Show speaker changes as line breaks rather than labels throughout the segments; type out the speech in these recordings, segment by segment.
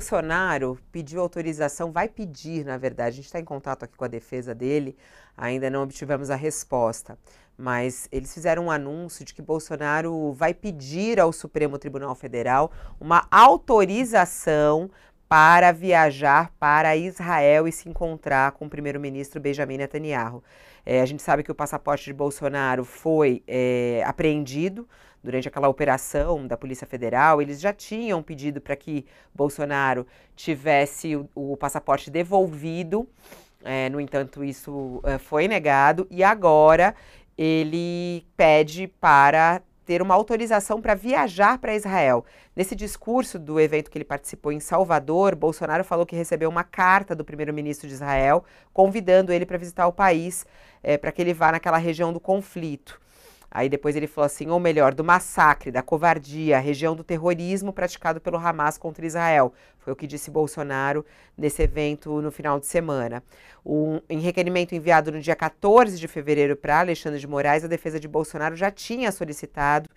Bolsonaro pediu autorização, vai pedir, na verdade, a gente está em contato aqui com a defesa dele, ainda não obtivemos a resposta, mas eles fizeram um anúncio de que Bolsonaro vai pedir ao Supremo Tribunal Federal uma autorização para viajar para Israel e se encontrar com o primeiro-ministro Benjamin Netanyahu. É, a gente sabe que o passaporte de Bolsonaro foi é, apreendido durante aquela operação da Polícia Federal. Eles já tinham pedido para que Bolsonaro tivesse o, o passaporte devolvido. É, no entanto, isso é, foi negado e agora ele pede para ter uma autorização para viajar para Israel. Nesse discurso do evento que ele participou em Salvador, Bolsonaro falou que recebeu uma carta do primeiro-ministro de Israel convidando ele para visitar o país, é, eh, para que ele vá naquela região do conflito. Aí depois ele falou assim, ou melhor, do massacre, da covardia, região do terrorismo praticado pelo Hamas contra Israel. Foi o que disse Bolsonaro nesse evento no final de semana. Um, em requerimento enviado no dia 14 de fevereiro para Alexandre de Moraes, a defesa de Bolsonaro já tinha solicitado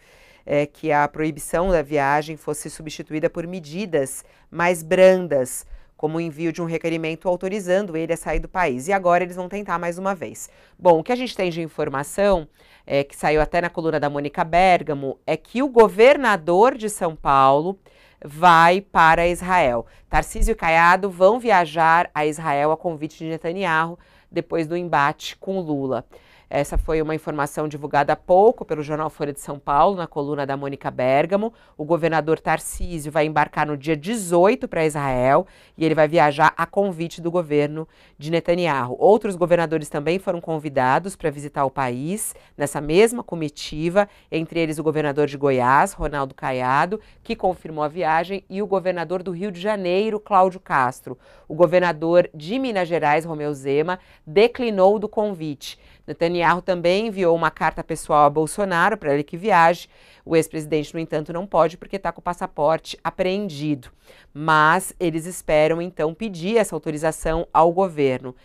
é, que a proibição da viagem fosse substituída por medidas mais brandas como o envio de um requerimento autorizando ele a sair do país. E agora eles vão tentar mais uma vez. Bom, o que a gente tem de informação, é, que saiu até na coluna da Mônica Bergamo, é que o governador de São Paulo vai para Israel. Tarcísio e Caiado vão viajar a Israel a convite de Netanyahu depois do embate com Lula. Essa foi uma informação divulgada há pouco pelo jornal Folha de São Paulo, na coluna da Mônica Bergamo. O governador Tarcísio vai embarcar no dia 18 para Israel e ele vai viajar a convite do governo de Netanyahu. Outros governadores também foram convidados para visitar o país nessa mesma comitiva, entre eles o governador de Goiás, Ronaldo Caiado, que confirmou a viagem, e o governador do Rio de Janeiro, Cláudio Castro. O governador de Minas Gerais, Romeu Zema, declinou do convite. Netanyahu também enviou uma carta pessoal a Bolsonaro para ele que viaje. O ex-presidente, no entanto, não pode porque está com o passaporte apreendido. Mas eles esperam então pedir essa autorização ao governo.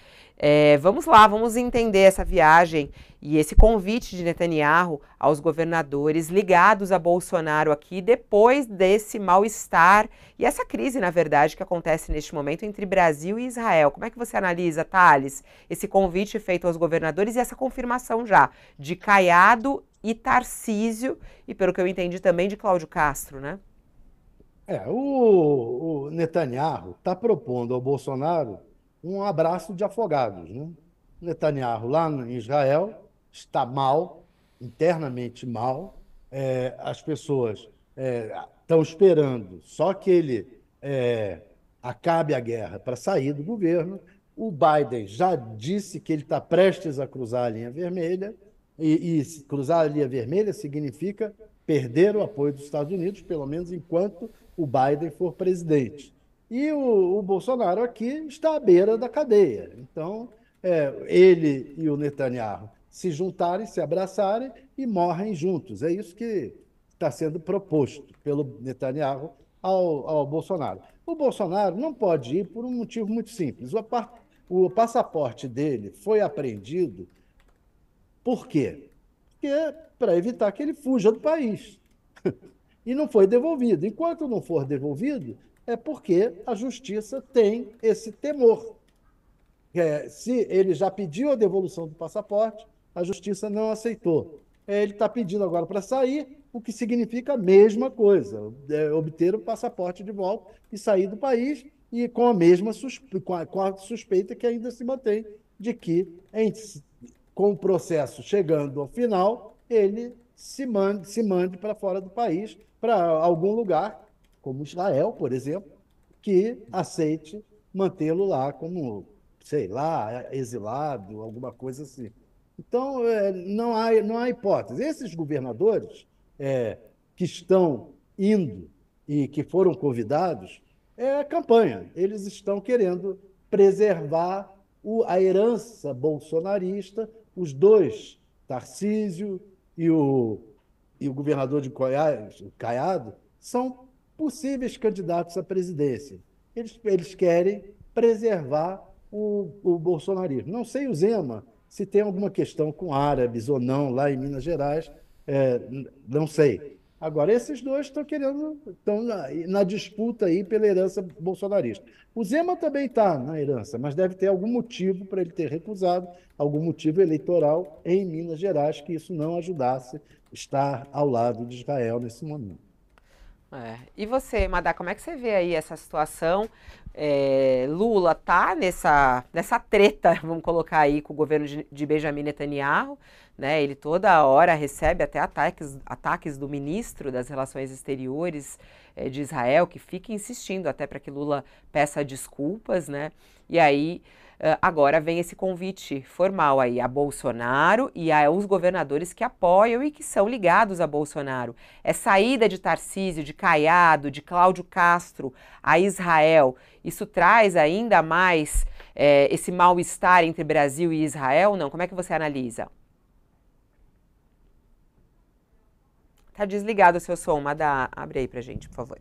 É, vamos lá, vamos entender essa viagem e esse convite de Netanyahu aos governadores ligados a Bolsonaro aqui depois desse mal-estar e essa crise, na verdade, que acontece neste momento entre Brasil e Israel. Como é que você analisa, Thales, esse convite feito aos governadores e essa confirmação já de Caiado e Tarcísio e, pelo que eu entendi, também de Cláudio Castro, né?
É, o, o Netanyahu está propondo ao Bolsonaro um abraço de afogados. Né? Netanyahu, lá em Israel, está mal, internamente mal. É, as pessoas é, estão é, esperando só que ele é, acabe a guerra para sair do governo. O Biden já disse que ele está prestes a cruzar a linha vermelha, e, e cruzar a linha vermelha significa perder o apoio dos Estados Unidos, pelo menos enquanto o Biden for presidente. E o, o Bolsonaro aqui está à beira da cadeia. Então, é, ele e o Netanyahu se juntarem, se abraçarem e morrem juntos. É isso que está sendo proposto pelo Netanyahu ao, ao Bolsonaro. O Bolsonaro não pode ir por um motivo muito simples. O, o passaporte dele foi apreendido por quê? Porque é para evitar que ele fuja do país. e não foi devolvido. Enquanto não for devolvido, é porque a justiça tem esse temor. É, se ele já pediu a devolução do passaporte, a justiça não aceitou. É, ele está pedindo agora para sair, o que significa a mesma coisa, é, obter o passaporte de volta e sair do país, e com a mesma suspe... com a, com a suspeita que ainda se mantém de que, em, com o processo chegando ao final, ele se mande, se mande para fora do país, para algum lugar como Israel, por exemplo, que aceite mantê-lo lá como, sei lá, exilado, alguma coisa assim. Então, é, não, há, não há hipótese. Esses governadores é, que estão indo e que foram convidados é campanha. Eles estão querendo preservar o, a herança bolsonarista, os dois, Tarcísio e o, e o governador de Goiás, Caiado, são possíveis candidatos à presidência. Eles, eles querem preservar o, o bolsonarismo. Não sei o Zema se tem alguma questão com árabes ou não lá em Minas Gerais, é, não sei. Agora, esses dois estão querendo, estão na, na, disputa aí pela herança bolsonarista. O Zema também está na herança, mas deve ter algum motivo para ele ter recusado, algum motivo eleitoral em Minas Gerais, que isso não ajudasse estar ao lado de Israel nesse momento.
É. E você, Madá, como é que você vê aí essa situação? É, Lula tá nessa, nessa treta, vamos colocar aí, com o governo de, de Benjamin Netanyahu, né? Ele toda hora recebe até ataques, ataques do ministro das Relações Exteriores é, de Israel, que fica insistindo até para que Lula peça desculpas, né? E aí ah, agora vem esse convite formal aí a Bolsonaro e aos governadores que apoiam e que são ligados a Bolsonaro. É saída de Tarcísio, de Caiado, de Cláudio Castro a Israel. Isso traz ainda mais é, esse mal-estar entre Brasil e Israel? Não? Como é que você analisa? Tá desligado o seu som, Madá. Abre aí pra gente, por favor.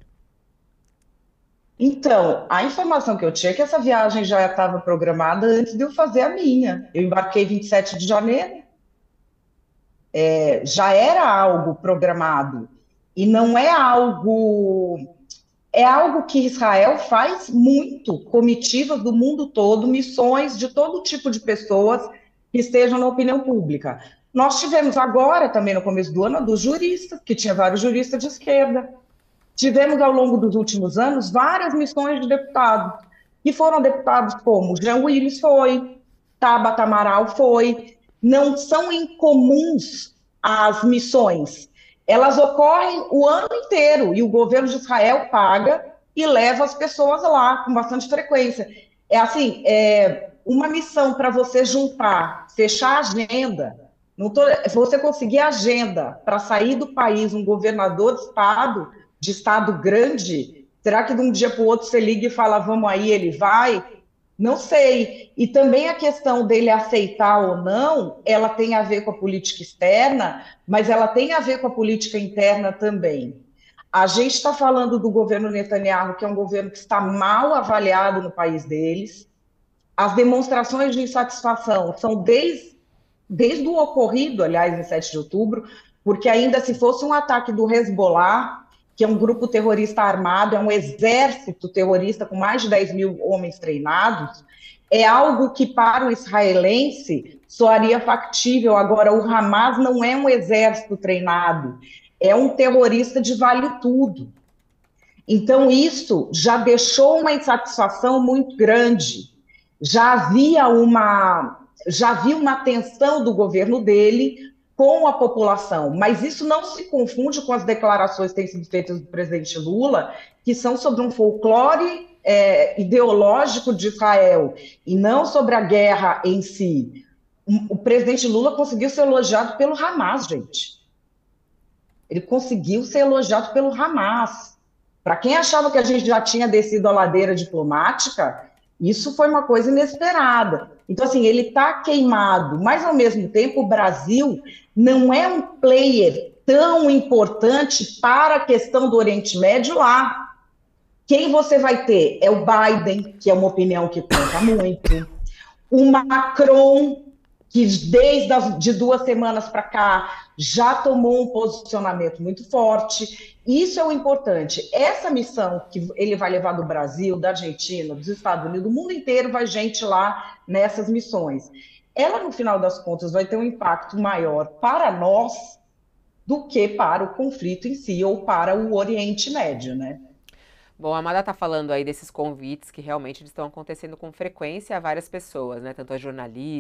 Então,
a informação que eu tinha é que essa viagem já estava programada antes de eu fazer a minha. Eu embarquei 27 de janeiro. É, já era algo programado. E não é algo. É algo que Israel faz muito, comitivas do mundo todo, missões de todo tipo de pessoas que estejam na opinião pública. Nós tivemos agora, também no começo do ano, dos juristas, que tinha vários juristas de esquerda Tivemos ao longo dos últimos anos várias missões de deputado, e foram deputados como Jean Willis foi, Tabata Amaral foi. Não são incomuns as missões. Elas ocorrem o ano inteiro e o governo de Israel paga e leva as pessoas lá com bastante frequência. É assim, é uma missão para você juntar, fechar a agenda, não tô, você conseguir agenda para sair do país um governador de estado, de Estado grande, será que de um dia para o outro você liga e fala, vamos aí, ele vai? Não sei. E também a questão dele aceitar ou não, ela tem a ver com a política externa, mas ela tem a ver com a política interna também. A gente está falando do governo Netanyahu, que é um governo que está mal avaliado no país deles. As demonstrações de insatisfação são desde, desde o ocorrido, aliás, em 7 de outubro, porque ainda se fosse um ataque do Hezbollah, que é um grupo terrorista armado, é um exército terrorista com mais de 10 mil homens treinados, é algo que para o israelense soaria factível. Agora, o Hamas não é um exército treinado, é um terrorista de vale tudo. Então, isso já deixou uma insatisfação muito grande. Já havia uma já havia uma tensão do governo dele com a população, mas isso não se confunde com as declarações que têm sido feitas do presidente Lula, que são sobre um folclore é, ideológico de Israel e não sobre a guerra em si. O presidente Lula conseguiu ser elogiado pelo Hamas, gente. Ele conseguiu ser elogiado pelo Hamas. Para quem achava que a gente já tinha descido a ladeira diplomática, isso foi uma coisa inesperada. Então, assim, ele está queimado, mas ao mesmo tempo o Brasil não é um player tão importante para a questão do Oriente Médio lá. Quem você vai ter é o Biden, que é uma opinião que conta muito, o Macron, que desde as, de duas semanas para cá já tomou um posicionamento muito forte. Isso é o importante. Essa missão que ele vai levar do Brasil, da Argentina, dos Estados Unidos, do mundo inteiro vai gente lá nessas missões. Ela, no final das contas, vai ter um impacto maior para nós do que para o conflito em si ou para o Oriente Médio, né?
Bom, a Amada está falando aí desses convites que realmente estão acontecendo com frequência a várias pessoas, né? Tanto a jornalistas